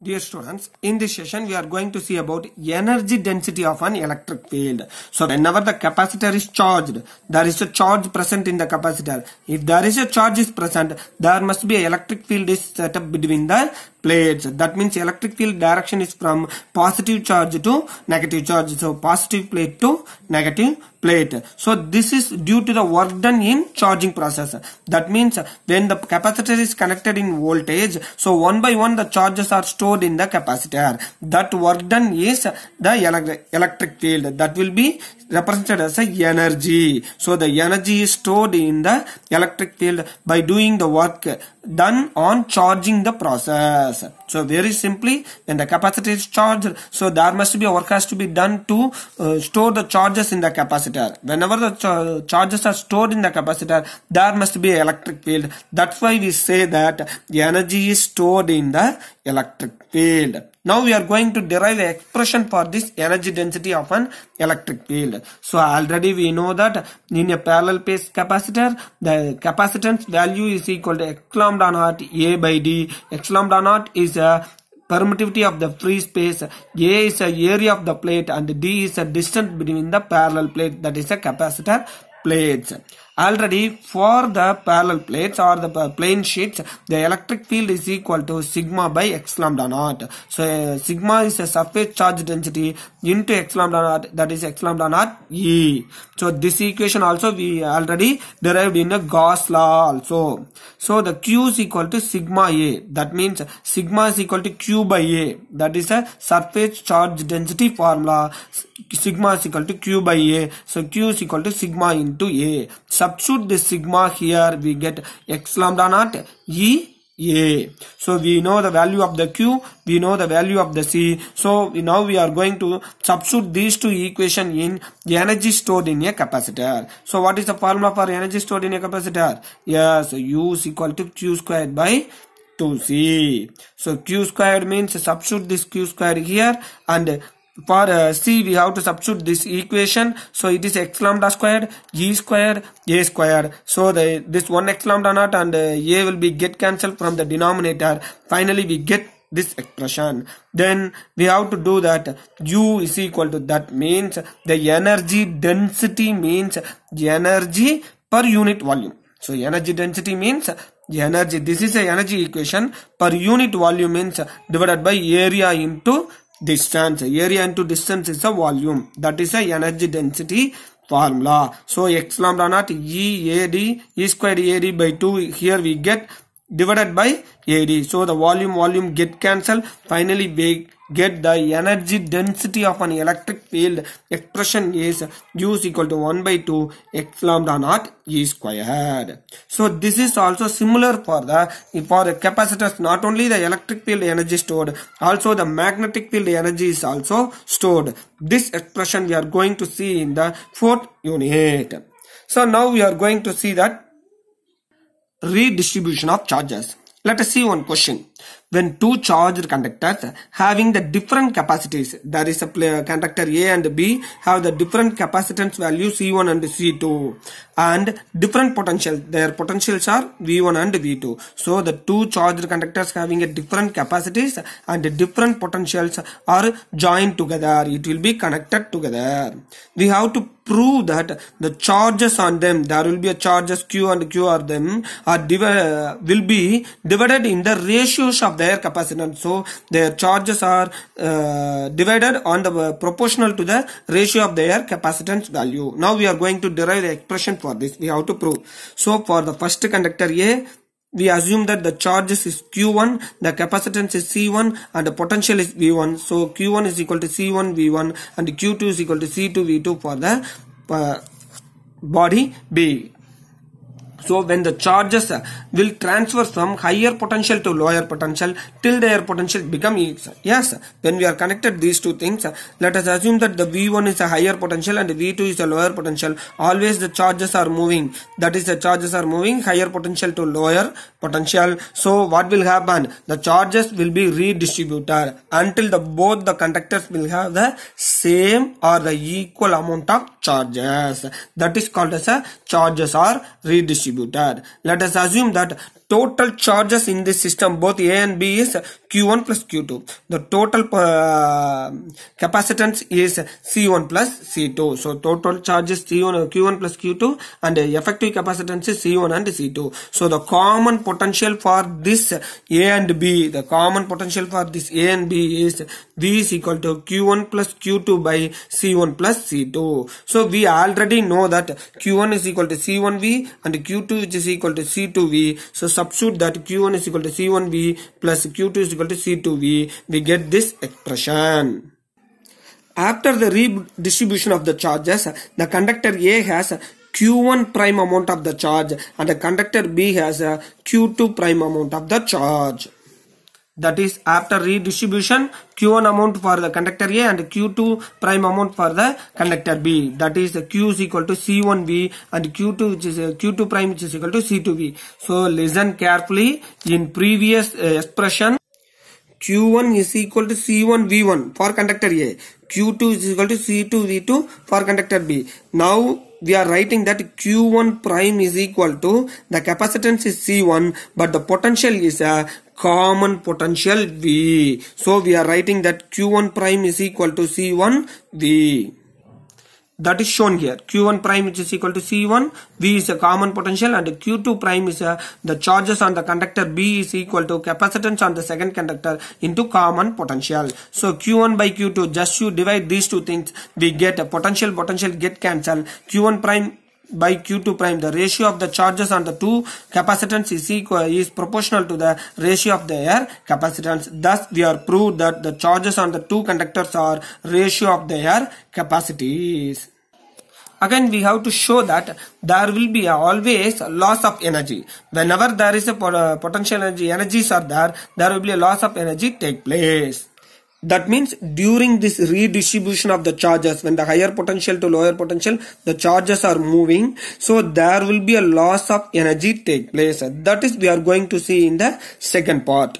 Dear students, in this session we are going to see about energy density of an electric field. So whenever the capacitor is charged, there is a charge present in the capacitor. If there is a charge is present, there must be an electric field is set up between the plates that means electric field direction is from positive charge to negative charge so positive plate to negative plate so this is due to the work done in charging process that means when the capacitor is connected in voltage so one by one the charges are stored in the capacitor that work done is the electric field that will be represented as a energy so the energy is stored in the electric field by doing the work done on charging the process. So very simply, when the capacitor is charged, so there must be work has to be done to uh, store the charges in the capacitor. Whenever the charges are stored in the capacitor, there must be electric field. That's why we say that the energy is stored in the electric field. Now we are going to derive the expression for this energy density of an electric field. So already we know that in a parallel phase capacitor, the capacitance value is equal to x lambda naught A by D. x lambda naught is a permittivity of the free space a is the area of the plate and d is the distance between the parallel plate that is a capacitor plates Already for the parallel plates or the plane sheets, the electric field is equal to sigma by x lambda naught. So uh, sigma is a surface charge density into x lambda naught that is x lambda naught E. So this equation also we already derived in the Gauss law also. So the Q is equal to sigma A that means sigma is equal to Q by A that is a surface charge density formula sigma is equal to Q by A. So Q is equal to sigma into A substitute the sigma here we get x lambda naught e a so we know the value of the q we know the value of the c so we, now we are going to substitute these two equation in the energy stored in a capacitor so what is the formula for energy stored in a capacitor yes u is equal to q squared by 2c so q squared means substitute this q squared here and for uh, c we have to substitute this equation so it is x lambda square g square a square so the this one x lambda naught and uh, a will be get cancelled from the denominator finally we get this expression then we have to do that u is equal to that means the energy density means energy per unit volume so energy density means energy this is a energy equation per unit volume means divided by area into distance area into distance is the volume that is the energy density formula so x lambda naught e a d e ad e ad by 2 here we get divided by AD. So the volume volume get cancelled. Finally we get the energy density of an electric field. Expression is U is equal to 1 by 2 x lambda naught E squared. So this is also similar for the for the capacitors. Not only the electric field energy stored, also the magnetic field energy is also stored. This expression we are going to see in the fourth unit. So now we are going to see that redistribution of charges. Let us see one question when two charged conductors having the different capacities, there is a conductor A and B have the different capacitance value C1 and C2 and different potential, their potentials are V1 and V2. So the two charged conductors having a different capacities and different potentials are joined together. It will be connected together. We have to prove that the charges on them there will be a charges q and q on them are div will be divided in the ratios of their capacitance so their charges are uh, divided on the uh, proportional to the ratio of their capacitance value now we are going to derive the expression for this we have to prove so for the first conductor a we assume that the charges is q1 the capacitance is c1 and the potential is v1 so q1 is equal to c1 v1 and q2 is equal to c2 v2 for the uh, body b so when the charges will transfer from higher potential to lower potential till their potential become equal. Yes, when we are connected these two things, let us assume that the V1 is a higher potential and V2 is a lower potential. Always the charges are moving. That is the charges are moving higher potential to lower potential. So what will happen? The charges will be redistributed until the both the conductors will have the same or the equal amount of charges. That is called as a charges are redistributed that let us assume that total charges in this system both A and B is Q1 plus Q2. The total uh, capacitance is C1 plus C2. So total charges C1, Q1 plus Q2 and effective capacitance is C1 and C2. So the common potential for this A and B, the common potential for this A and B is V is equal to Q1 plus Q2 by C1 plus C2. So we already know that Q1 is equal to C1V and Q2 is equal to C2V. So substitute that q1 is equal to c1v plus q2 is equal to c2v we get this expression after the redistribution of the charges the conductor a has q1 prime amount of the charge and the conductor b has q2 prime amount of the charge that is after redistribution q1 amount for the conductor A and q2 prime amount for the conductor B that is the q is equal to c one V and q2 which is uh, q2 prime which is equal to c 2 V. so listen carefully in previous uh, expression Q1 is equal to C1 V1 for conductor A. Q2 is equal to C2 V2 for conductor B. Now we are writing that Q1 prime is equal to the capacitance is C1 but the potential is a common potential V. So we are writing that Q1 prime is equal to C1 V that is shown here q1 prime which is equal to c1 v is a common potential and q2 prime is a, uh, the charges on the conductor b is equal to capacitance on the second conductor into common potential so q1 by q2 just you divide these two things we get a potential potential get cancelled q1 prime by q2 prime the ratio of the charges on the two capacitance is equal is proportional to the ratio of their capacitance thus we are proved that the charges on the two conductors are ratio of their capacities again we have to show that there will be always loss of energy whenever there is a uh, potential energy energies are there there will be a loss of energy take place that means during this redistribution of the charges, when the higher potential to lower potential, the charges are moving. So there will be a loss of energy take place. That is we are going to see in the second part.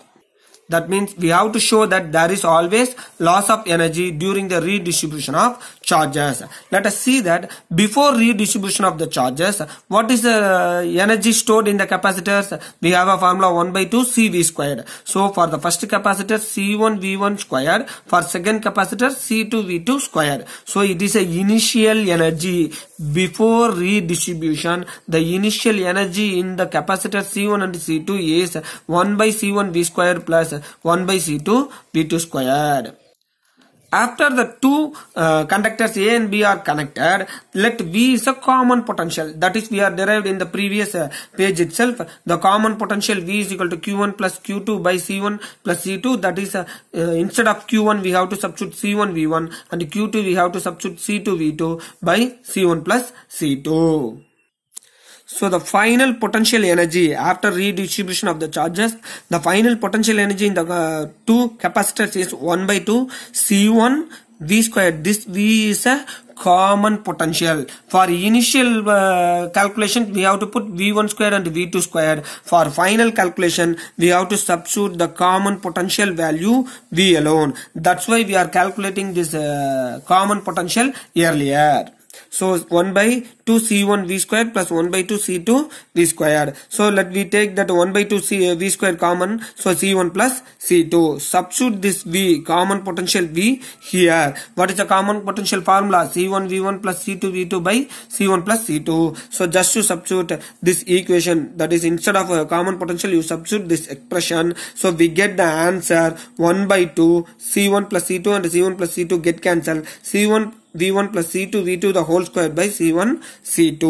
That means we have to show that there is always loss of energy during the redistribution of charges. Let us see that before redistribution of the charges, what is the energy stored in the capacitors? We have a formula 1 by 2 CV squared. So for the first capacitor C1 V1 squared, for second capacitor C2 V2 squared. So it is a initial energy before redistribution. The initial energy in the capacitor C1 and C2 is 1 by C1 V squared plus 1 by C2 B2 squared. After the two uh, conductors A and B are connected, let V is a common potential. That is, we are derived in the previous uh, page itself. The common potential V is equal to Q1 plus Q2 by C1 plus C2. That is, uh, uh instead of Q1, we have to substitute C1 V1 and Q2, we have to substitute C2 V2 by C1 plus C2. So the final potential energy after redistribution of the charges, the final potential energy in the uh, two capacitors is 1 by 2 C1 V square. This V is a common potential. For initial uh, calculation, we have to put V1 square and V2 square. For final calculation, we have to substitute the common potential value V alone. That's why we are calculating this uh, common potential earlier. So 1 by 2 C1 V square plus 1 by 2 C2 V square. So let we take that 1 by 2 C, uh, V square common. So C1 plus C2. Substitute this V, common potential V here. What is the common potential formula? C1 V1 plus C2 V2 by C1 plus C2. So just to substitute this equation that is instead of a uh, common potential you substitute this expression. So we get the answer 1 by 2 C1 plus C2 and C1 plus C2 get cancelled. C1 v1 plus c2 v2 the whole square by c1 c2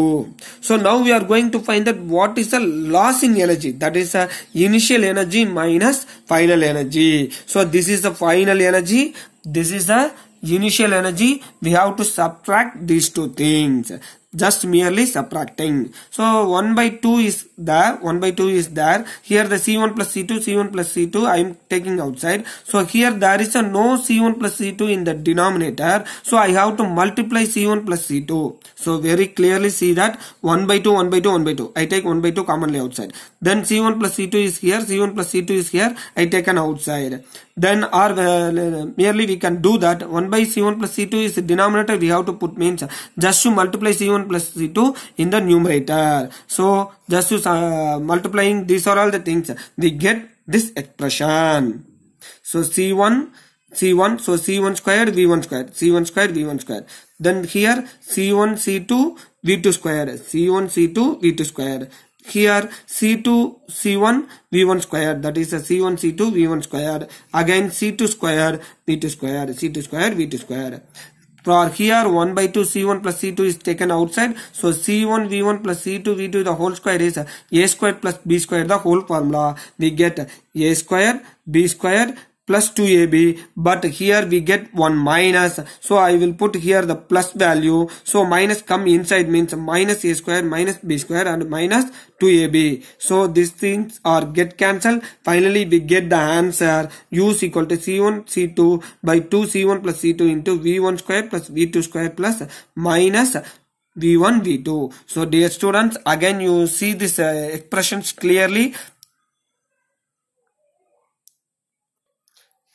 so now we are going to find that what is the loss in energy that is a initial energy minus final energy so this is the final energy this is the initial energy we have to subtract these two things just merely subtracting. So 1 by 2 is there, 1 by 2 is there. Here the C1 plus C2, C1 plus C2 I am taking outside. So here there is a no C1 plus C2 in the denominator. So I have to multiply C1 plus C2. So very clearly see that 1 by 2, 1 by 2, 1 by 2. I take 1 by 2 commonly outside. Then C1 plus C2 is here, C1 plus C2 is here. I take an outside. Then or uh, merely we can do that 1 by C1 plus C2 is denominator we have to put means just to multiply C1 plus c2 in the numerator. So just uh, multiplying these are all the things we get this expression. So c1 c1 so c1 square v1 square c1 square v1 square then here c1 c2 v2 square c1 c2 v2 square here c2 c1 v1 square that is a uh, c1 c2 v1 square again c2 square v2 square c2 square v2 square for here 1 by 2 c1 plus c2 is taken outside so c1 v1 plus c2 v2 the whole square is a square plus b square the whole formula we get a square b square plus 2ab but here we get 1 minus so I will put here the plus value so minus come inside means minus a square minus b square and minus 2ab so these things are get cancelled finally we get the answer u is equal to c1 c2 by 2 c1 plus c2 into v1 square plus v2 square plus minus v1 v2 so dear students again you see this uh, expressions clearly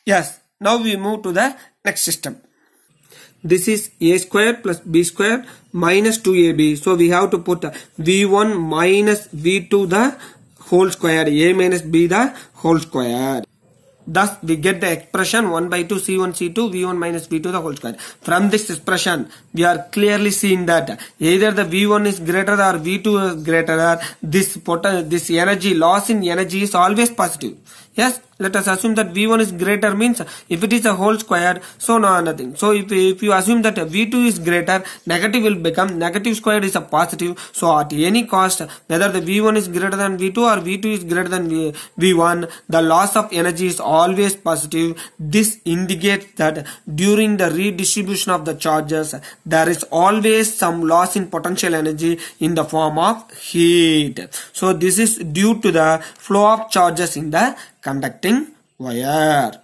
Yes, now we move to the next system. This is a square plus b square minus 2ab. So we have to put v1 minus v2 the whole square, a minus b the whole square. Thus, we get the expression 1 by 2 C1 C2 V1 minus V2 the whole square. From this expression, we are clearly seeing that either the V1 is greater or V2 is greater or this, this energy, loss in energy is always positive yes let us assume that v1 is greater means if it is a whole square so no nothing so if, if you assume that v2 is greater negative will become negative square is a positive so at any cost whether the v1 is greater than v2 or v2 is greater than v1 the loss of energy is always positive this indicates that during the redistribution of the charges there is always some loss in potential energy in the form of heat so this is due to the flow of charges in the conducting wire.